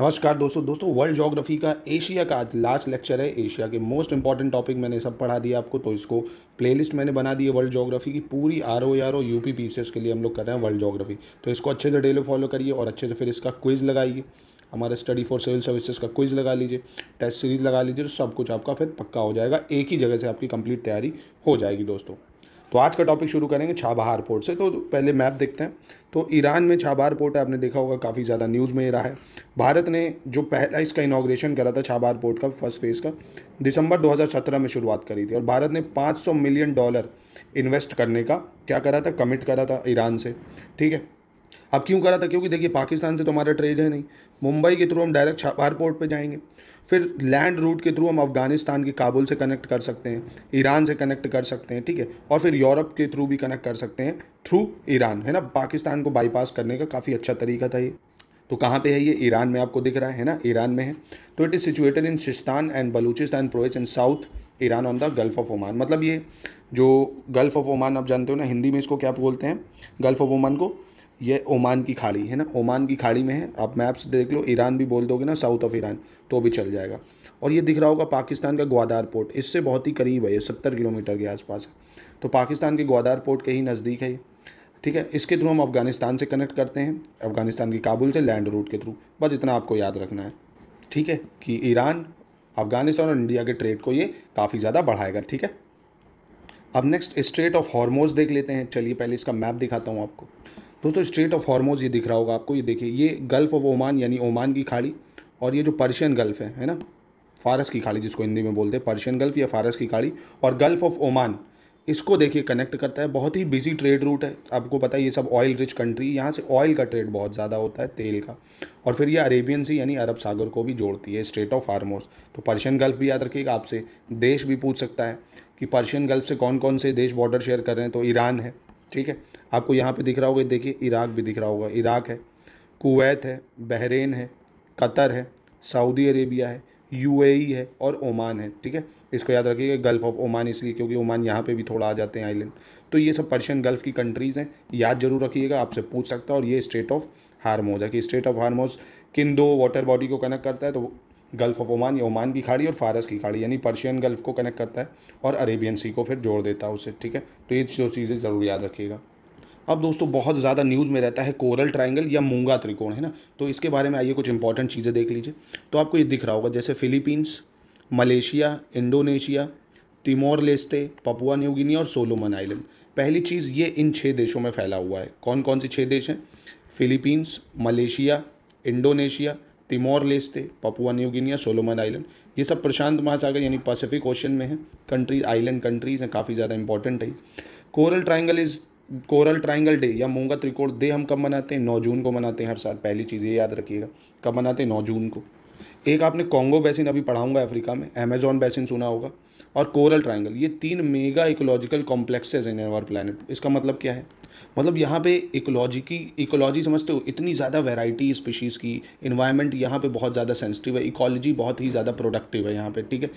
नमस्कार दोस्तों दोस्तों वर्ल्ड जोग्राफी का एशिया का आज लास्ट लेक्चर है एशिया के मोस्ट इंपॉर्टेंट टॉपिक मैंने सब पढ़ा दिया आपको तो इसको प्लेलिस्ट मैंने बना दी है वर्ल्ड जोग्राफी की पूरी R O R O U P P के लिए हम लोग कर रहे हैं वर्ल्ड जोग्राफी तो इसको अच्छे से डेली फॉलो करिए और अच्छे से फिर इसका क्विज़ लगाइए हमारे स्टडी फॉर सिविल सर्विसेज का क्विज़ लगा लीजिए टेस्ट सीरीज़ लगा लीजिए तो सब कुछ आपका फिर पक्का हो जाएगा एक ही जगह से आपकी कंप्लीट तैयारी हो जाएगी दोस्तों तो आज का टॉपिक शुरू करेंगे छाबहार पोर्ट से तो पहले मैप देखते हैं तो ईरान में छाबहार पोर्ट है आपने देखा होगा काफ़ी ज़्यादा न्यूज़ में रहा है भारत ने जो पहला इसका इनाग्रेशन करा था छाबहार पोर्ट का फर्स्ट फेज़ का दिसंबर 2017 में शुरुआत करी थी और भारत ने 500 मिलियन डॉलर इन्वेस्ट करने का क्या करा था कमिट करा था ईरान से ठीक है अब क्यों करा था क्योंकि देखिए पाकिस्तान से तो हमारा ट्रेड है नहीं मुंबई के थ्रू हम डायरेक्ट एयरपोर्ट पर जाएंगे फिर लैंड रूट के थ्रू हम अफ़गानिस्तान के काबुल से कनेक्ट कर सकते हैं ईरान से कनेक्ट कर सकते हैं ठीक है और फिर यूरोप के थ्रू भी कनेक्ट कर सकते हैं थ्रू ईरान है ना पाकिस्तान को बाईपास करने का काफ़ी अच्छा तरीका था ये तो कहाँ पे है ये ईरान में आपको दिख रहा है ना ईरान में है तो it is situated in Sistan and Baluchistan province in south Iran on the Gulf of Oman मतलब ये जो गल्फ ऑफ ओमान आप जानते हो ना हिंदी में इसको क्या बोलते हैं गल्फ ऑफ ओमान को ये ओमान की खाड़ी है ना ओमान की खाड़ी में है आप मैप्स देख लो ईरान भी बोल दोगे ना साउथ ऑफ ईरान तो भी चल जाएगा और ये दिख रहा होगा पाकिस्तान का ग्वादार पोर्ट इससे बहुत ही करीब है ये सत्तर किलोमीटर के आसपास है तो पाकिस्तान के ग्वादार पोर्ट के ही नज़दीक है ये ठीक है इसके थ्रू हम अफ़गानिस्तान से कनेक्ट करते हैं अफ़गानिस्तान के काबुल से लैंड रूट के थ्रू बस इतना आपको याद रखना है ठीक है कि ईरान अफ़गानिस्तान और इंडिया के ट्रेड को ये काफ़ी ज़्यादा बढ़ाएगा ठीक है अब नेक्स्ट स्ट्रेट ऑफ हॉर्मोज देख लेते हैं चलिए पहले इसका मैप दिखाता हूँ आपको दोस्तों तो स्ट्रेट ऑफ हॉर्मोज ये दिख रहा होगा आपको ये देखिए ये गल्फ़ ऑफ ओमान यानी ओमान की खाड़ी और ये जो पर्शियन गल्फ़ है है ना फारस की खाड़ी जिसको हिंदी में बोलते हैं पर्शियन गल्फ़ या फारस की खाड़ी और गल्फ़ ऑफ ओमान इसको देखिए कनेक्ट करता है बहुत ही बिजी ट्रेड रूट है आपको पता है ये सब ऑयल रिच कंट्री यहाँ से ऑयल का ट्रेड बहुत ज़्यादा होता है तेल का और फिर ये अरेबियन सी यानी अरब सागर को भी जोड़ती है स्ट्रेट ऑफ फार्मोस तो पर्शियन गल्फ़ भी याद रखिएगा आपसे देश भी पूछ सकता है कि पर्शियन गल्फ़ से कौन कौन से देश बॉर्डर शेयर कर रहे हैं तो ईरान है ठीक है आपको यहाँ पे दिख रहा होगा देखिए इराक भी दिख रहा होगा इराक है कुवैत है बहरेन है कतर है सऊदी अरेबिया है यूएई है और ओमान है ठीक है इसको याद रखिएगा गल्फ़ ऑफ ओमान इसलिए क्योंकि ओमान यहाँ पे भी थोड़ा आ जाते हैं आइलैंड तो ये सब पर्शियन गल्फ़ की कंट्रीज़ हैं याद जरूर रखिएगा आपसे पूछ सकता है और ये स्टेट ऑफ हारमोज है कि स्टेट ऑफ हारमोज किन दो वाटर बॉडी को कनेक्ट करता है तो गल्फ़ ऑफ ओमान या ओमान की खाड़ी और फारस की खाड़ी यानी पर्शियन गल्फ़ को कनेक्ट करता है और अरेबियन सी को फिर जोड़ देता है उसे ठीक है तो ये जो चीज़ें ज़रूर याद रखिएगा अब दोस्तों बहुत ज़्यादा न्यूज़ में रहता है कोरल ट्राइंगल या मूंगा त्रिकोण है ना तो इसके बारे में आइए कुछ इंपॉर्टेंट चीज़ें देख लीजिए तो आपको ये दिख रहा होगा जैसे Philippines Malaysia Indonesia Timor Leste Papua New Guinea और सोलोमन आइलैंड पहली चीज़ ये इन छः देशों में फैला हुआ है कौन कौन से छः देश हैं Philippines Malaysia Indonesia Timor Leste Papua New Guinea Solomon island ये सब प्रशांत महासागर यानी पैसिफिक ओशन में है कंट्रीज आइलैंड कंट्रीज हैं काफ़ी ज़्यादा इंपॉर्टेंट है coral triangle is coral triangle डे या मूंगा त्रिकोण डे हम कब मनाते हैं नौ जून को मनाते हैं हर साल पहली चीज़ ये याद रखिएगा कब मनाते हैं नौ जून को एक आपने कॉन्गो बेसिन अभी पढ़ाऊंगा अफ्रीका में अमेजोन बेसिन सुना होगा और कोरल ट्राइंगल ये तीन मेगा इकोलॉजिकल कॉम्प्लेक्सेज हैं आवर प्लानट इसका मतलब क्या है मतलब यहाँ पे इकोलॉजी की इकोलॉजी समझते हो इतनी ज़्यादा वैरायटी स्पीशीज़ की इन्वायरमेंट यहाँ पे बहुत ज़्यादा सेंसिटिव है इकोलॉजी बहुत ही ज़्यादा प्रोडक्टिव है यहाँ पे ठीक है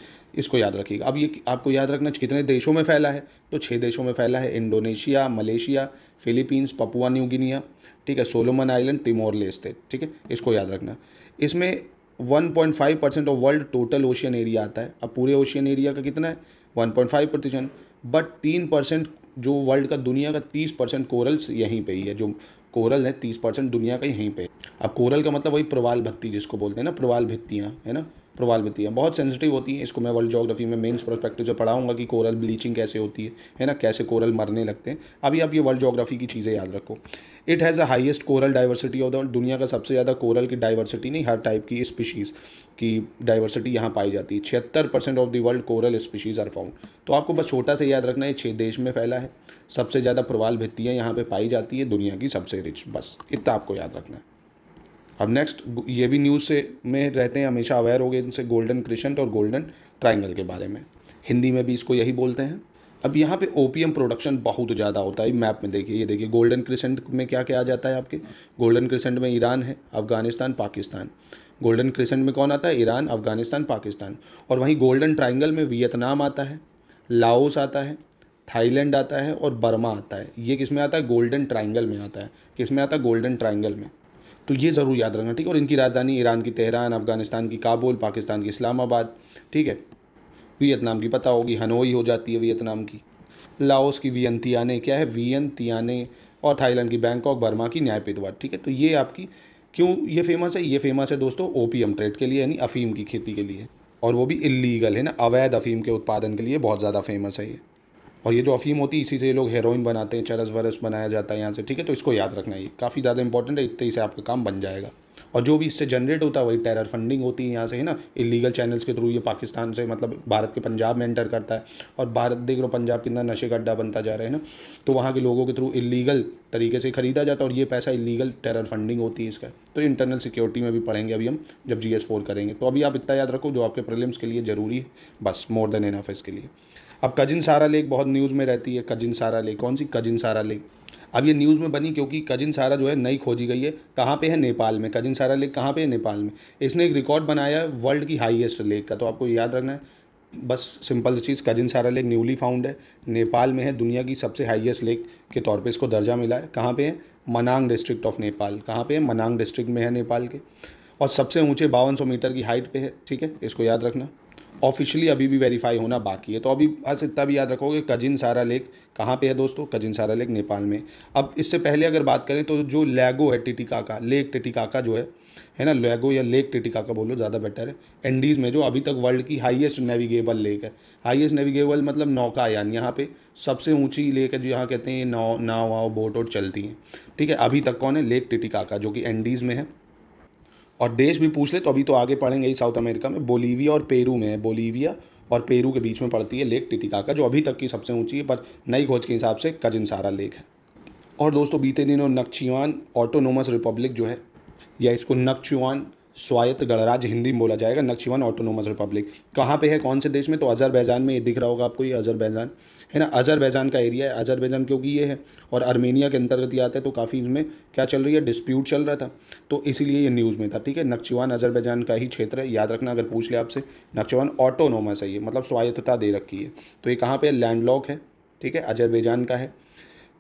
इसको याद रखिएगा अब ये आपको याद रखना कितने देशों में फैला है तो छः देशों में फैला है Indonesia Malaysia Philippines Papua New Guinea ठीक है सोलोमन आइलैंड तिमोर लेस्ते ठीक है इसको याद रखना इसमें 1.5 percent of world total ocean area आता है अब पूरे ओशियन एरिया का कितना है 1.5 प्रतिशत बट तीन परसेंट जो वर्ल्ड का दुनिया का 30 परसेंट कोरल्स यहीं पे ही है जो कोरल है 30 परसेंट दुनिया का यहीं पे अब कोरल का मतलब वही प्रवाल भत्ती जिसको बोलते हैं ना प्रवाल भित्तियाँ है ना प्रवाल भित्तियाँ बहुत सेंसिटिव होती हैं इसको मैं वर्ल्ड जोग्राफी में मेन्स प्रोस्पेक्टिव से पढ़ाऊँगा कि कोरल ब्लीचिंग कैसे होती है है ना कैसे कोरल मरने लगते हैं अभी आप ये वर्ल्ड जोग्राफी की चीज़ें याद रखो it has a highest coral diversity of the दुनिया का सबसे ज़्यादा कोरल की डाइवर्सिटी नहीं हर टाइप की स्पीशीज़ की डाइवर्सिटी यहाँ पाई जाती है छिहत्तर percent of the world coral species are found तो आपको बस छोटा सा याद रखना है छः देश में फैला है सबसे ज़्यादा प्रवाल भित्तियाँ यहाँ पर पाई जाती है दुनिया की सबसे रिच बस इतना आपको याद रखना है अब नेक्स्ट ये भी न्यूज़ से में रहते हैं हमेशा अवेयर हो गए इनसे गोल्डन क्रिशंट और गोल्डन ट्राइंगल के बारे में हिंदी में भी इसको यही बोलते हैं अब यहाँ पे ओपीएम प्रोडक्शन बहुत ज़्यादा होता है मैप में देखिए ये देखिए गोल्डन क्रिसेंट में क्या क्या आ जाता है आपके गोल्डन क्रिसेंट में ईरान है अफगानिस्तान पाकिस्तान गोल्डन क्रिसेंट में कौन आता है ईरान अफगानिस्तान पाकिस्तान और वहीं गोल्डन ट्राइंगल में वियतनाम आता है लाओस आता है थाईलैंड आता है और बर्मा आता है ये किस में आता है गोल्डन ट्राइंगल में आता है किस में आता है गोल्डन ट्राइंगल में तो ये ज़रूर याद रखना ठीक है और इनकी राजधानी ईरान की तेहरान अफगानिस्तान की काबुल पाकिस्तान की इस्लामाबाद ठीक है वियतनाम की पता होगी हनोई हो जाती है वियतनाम की लाओस की वियंतियाने क्या है वियंतियाने और थाईलैंड की बैंकॉक बर्मा की न्यायपेदवार ठीक है तो ये आपकी क्यों ये फेमस है ये फेमस है दोस्तों ओपीएम ट्रेड के लिए यानी अफीम की खेती के लिए और वो भी इलीगल है ना अवैध अफीम के उत्पादन के लिए बहुत ज़्यादा फेमस है ये और ये जो अफीम होती है इसी से ये लोग हेरोइन बनाते हैं चरस वरस बनाया जाता है यहाँ से ठीक है तो इसको याद रखना ये काफ़ी ज़्यादा इंपॉर्टेंट है इतने ही से आपका काम बन जाएगा और जो भी इससे जनरेट होता है वही टेरर फंडिंग होती है यहाँ से है ना इलीगल चैनल्स के थ्रू ये पाकिस्तान से मतलब भारत के पंजाब में एंटर करता है और भारत देख लो पंजाब कितना नशे का अड्डा बनता जा रहा है ना तो वहाँ के लोगों के थ्रू इलीगल तरीके से ख़रीदा जाता है और ये पैसा इलीगल टेरर फंडिंग होती है इसका तो इंटरनल सिक्योरिटी में भी पढ़ेंगे अभी हम जब जी फोर करेंगे तो अभी आप इतना याद रखो जो आपके प्रिलिम्स के लिए ज़रूरी है बस मोर देन इनफ इसके लिए अब कजिन सारा लेक बहुत न्यूज़ में रहती है कजिन सारा लेक कौन सी कजिन सारा लेक अब ये न्यूज़ में बनी क्योंकि कजिन सारा जो है नई खोजी गई है कहाँ पे है नेपाल में कजिन सारा लेक कहाँ पे है नेपाल में इसने एक रिकॉर्ड बनाया है वर्ल्ड की हाईएस्ट लेक का तो आपको याद रखना है बस सिंपल चीज़ Kajin Sara lake newly found है नेपाल में है दुनिया की सबसे हाईएस्ट लेक के तौर पर इसको दर्जा मिला है कहाँ पे है मनांग डिस्ट्रिक्ट ऑफ नेपाल कहाँ पर है मनांग डिस्ट्रिक्ट में है नेपाल के और सबसे ऊँचे बावन मीटर की हाइट पर है ठीक है इसको याद रखना ऑफिशियली अभी भी वेरीफाई होना बाकी है तो अभी बस इतना भी याद रखो कि कजिन सारा लेक कहाँ पे है दोस्तों कजिन सारा लेक नेपाल में अब इससे पहले अगर बात करें तो जो लैगो है टिटिकाका लेक टिटिकाका जो है है ना लैगो या लेक टिटिकाका बोलो ज़्यादा बेटर है एंडीज़ में जो अभी तक वर्ल्ड की हाइएस्ट नेविगेबल लेक है हाइएस्ट नेविगेबल मतलब नौका यानी यहाँ पे सबसे ऊंची लेक है जो यहाँ कहते हैं नाव नाव वाव बोट और चलती हैं ठीक है अभी तक कौन है लेक टिटिकाका जो कि एंडीज़ में है और देश भी पूछ ले तो अभी तो आगे पढ़ेंगे ही साउथ अमेरिका में बोलीविया और पेरू में है बोलीविया और पेरू के बीच में पड़ती है लेक टिटिकाका जो अभी तक की सबसे ऊंची है पर नई खोज के हिसाब से कजिन सारा लेक है और दोस्तों बीते दिनों नक्चिवान ऑटोनोमस रिपब्लिक जो है या इसको नक्चिवान स्वायत्त गणराज्य हिंदी में बोला जाएगा नक्शिवान ऑटोनोमस रिपब्लिक कहाँ पे है कौन से देश में तो अजरबैजान में ये दिख रहा होगा आपको ये अजरबैजान है ना अजरबैजान का एरिया है अजरबैजान क्योंकि ये है और आर्मेनिया के अंतर्गत ये आता है तो काफ़ी इसमें क्या चल रही है डिस्प्यूट चल रहा था तो इसीलिए ये न्यूज़ में था ठीक है नक्चवान अजरबैजान का ही क्षेत्र है याद रखना अगर पूछ ले आपसे नक्चवान ऑटोनोमस है ये मतलब स्वायत्तता दे रखी है तो ये कहाँ पर लैंडलॉक है ठीक है अजरबैजान का है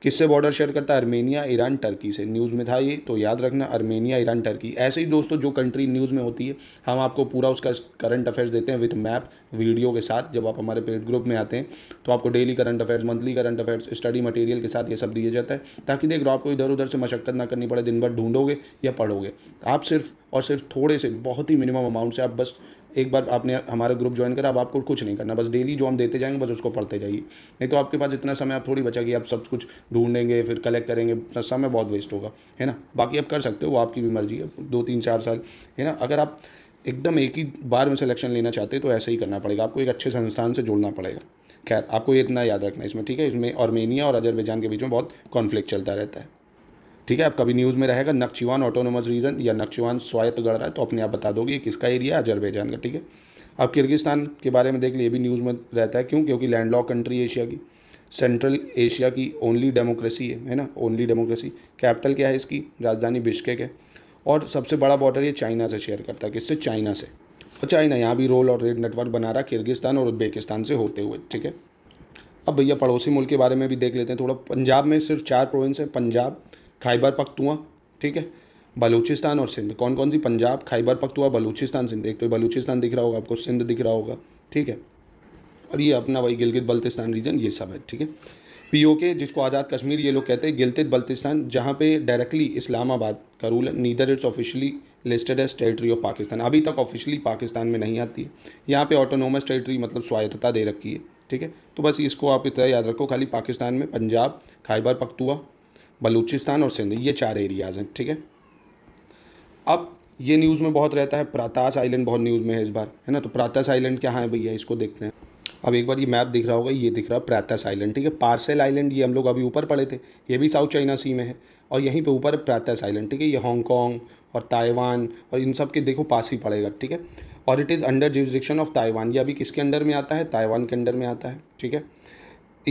किससे बॉर्डर शेयर करता है अर्मेनिया ईरान टर्की से न्यूज़ में था ये तो याद रखना अर्मेनिया ईरान टर्की ऐसे ही दोस्तों जो कंट्री न्यूज़ में होती है हम आपको पूरा उसका करंट अफेयर्स देते हैं विथ मैप वीडियो के साथ जब आप हमारे पेड ग्रुप में आते हैं तो आपको daily current affairs monthly current affairs study material के साथ ये सब दिया जाता है ताकि देख आपको इधर उधर से मशक्कत ना करनी पड़े दिन भर ढूंढोगे या पढ़ोगे आप सिर्फ और सिर्फ थोड़े से बहुत ही मिनिमम अमाउंट से आप बस एक बार आपने हमारा ग्रुप ज्वाइन करा अब आपको कुछ नहीं करना बस डेली जो हम देते जाएंगे बस उसको पढ़ते जाइए नहीं तो आपके पास इतना समय आप थोड़ी बचा कि आप सब कुछ ढूंढेंगे फिर कलेक्ट करेंगे अपना समय बहुत वेस्ट होगा है ना बाकी आप कर सकते हो वो आपकी भी मर्जी है दो तीन चार साल है ना अगर आप एकदम एक ही बार में सिलेक्शन लेना चाहते हैं तो ऐसे ही करना पड़ेगा आपको एक अच्छे संस्थान से जुड़ना पड़ेगा खैर आपको ये इतना याद रखना है इसमें ठीक है इसमें आर्मेनिया और अजरबैजान के बीच में बहुत कॉन्फ्लिक्ट चलता रहता है ठीक है आप कभी न्यूज़ में रहेगा नक्शीवान ऑटोनोमस रीजन या नक्चीवान स्वायत्त गढ़ रहा है तो अपने आप बता दोगे किसका एरिया है अजरबैजान का ठीक है अब किर्गिस्तान के बारे में देख लिए भी न्यूज़ में रहता है क्यों क्योंकि लैंडलॉक कंट्री एशिया की सेंट्रल एशिया की ओनली डेमोक्रेसी है है ना ओनली डेमोक्रेसी कैपिटल क्या है इसकी राजधानी बिश्केक है और सबसे बड़ा बॉर्डर ये चाइना से शेयर करता है किससे चाइना से और चाइना यहाँ भी रोल और रेड नेटवर्क बना रहा किर्गिस्तान और उज्बेकिस्तान से होते हुए ठीक है अब भैया पड़ोसी मुल्क के बारे में भी देख लेते हैं थोड़ा पंजाब में सिर्फ चार प्रोविंस हैं पंजाब खाइबर पखतुआ ठीक है बलूचिस्तान और सिंध कौन कौन सी पंजाब खाइबर पख्तुआ बलूचिस्तान सिंध एक तो बलूचिस्तान दिख रहा होगा आपको सिंध दिख रहा होगा ठीक है और ये अपना वही गिलगित बल्तिस्तान रीजन ये सब है ठीक है पीओके जिसको आज़ाद कश्मीर ये लोग कहते हैं गिलगित बल्तिस्तान जहाँ पे डायरेक्टली इस्लामाबाद का रूल है neither it's officially listed as territory of Pakistan अभी तक ऑफिशियली पाकिस्तान में नहीं आती है यहाँ पर ऑटोनोमस टेरिटरी मतलब स्वायत्तता दे रखी है ठीक है तो बस इसको आप इतना याद रखो खाली पाकिस्तान में पंजाब खाइबर पख्तुआ बलूचिस्तान और सिंध ये चार एरियाज़ हैं ठीक है अब ये न्यूज़ में बहुत रहता है प्रातास आइलैंड बहुत न्यूज़ में है इस बार है ना तो प्रातास आइलैंड क्या है भैया इसको देखते हैं अब एक बार ये मैप दिख रहा होगा ये दिख रहा है प्रातस आइलैंड ठीक है पार्सल आइलैंड ये हम लोग अभी ऊपर पड़े थे ये भी साउथ चाइना सी में है और यहीं पे ऊपर प्रातस आइलैंड ठीक है ये हांगकॉन्ग और ताइवान और इन सब के देखो पास ही पड़ेगा ठीक है और it is under jurisdiction of Taiwan ये अभी किसके अंडर में आता है ताइवान के अंडर में आता है ठीक है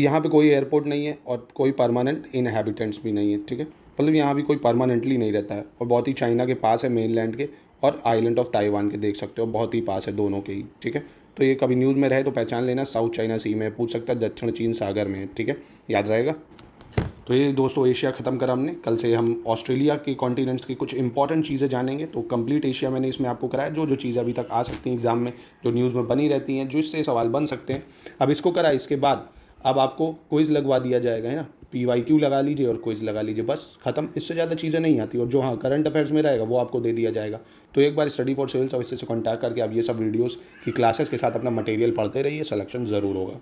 यहाँ पे कोई एयरपोर्ट नहीं है और कोई परमानेंट इनहेबिटेंट्स भी नहीं है ठीक है मतलब यहाँ भी कोई परमानेंटली नहीं रहता है और बहुत ही चाइना के पास है मेन लैंड के और आइलैंड ऑफ ताइवान के देख सकते हो बहुत ही पास है दोनों के ही ठीक है तो ये कभी न्यूज़ में रहे तो पहचान लेना साउथ चाइना सी में पूछ सकता है दक्षिण चीन सागर में ठीक है याद रहेगा तो ये दोस्तों एशिया ख़त्म करा हमने कल से हम ऑस्ट्रेलिया के कॉन्टिनेंट्स की कुछ इंपॉर्टेंट चीज़ें जानेंगे तो कंप्लीट एशिया मैंने इसमें आपको कराया जो जो चीज़ें अभी तक आ सकती हैं एग्ज़ाम में जो न्यूज़ में बनी रहती हैं जो इससे सवाल बन सकते हैं अब इसको करा इसके बाद अब आपको क्विज़ लगवा दिया जाएगा है ना पी वाई क्यू लगा लीजिए और क्विज़ लगा लीजिए बस खत्म इससे ज़्यादा चीज़ें नहीं आती और जो हाँ करंट अफेयर्स में रहेगा वो आपको दे दिया जाएगा तो एक बार स्टडी फॉर सिविल सर्विसेज से कॉन्टैक्ट करके आप ये सब वीडियोस की क्लासेस के साथ अपना मटेरियल पढ़ते रहिए सलेक्शन ज़रूर होगा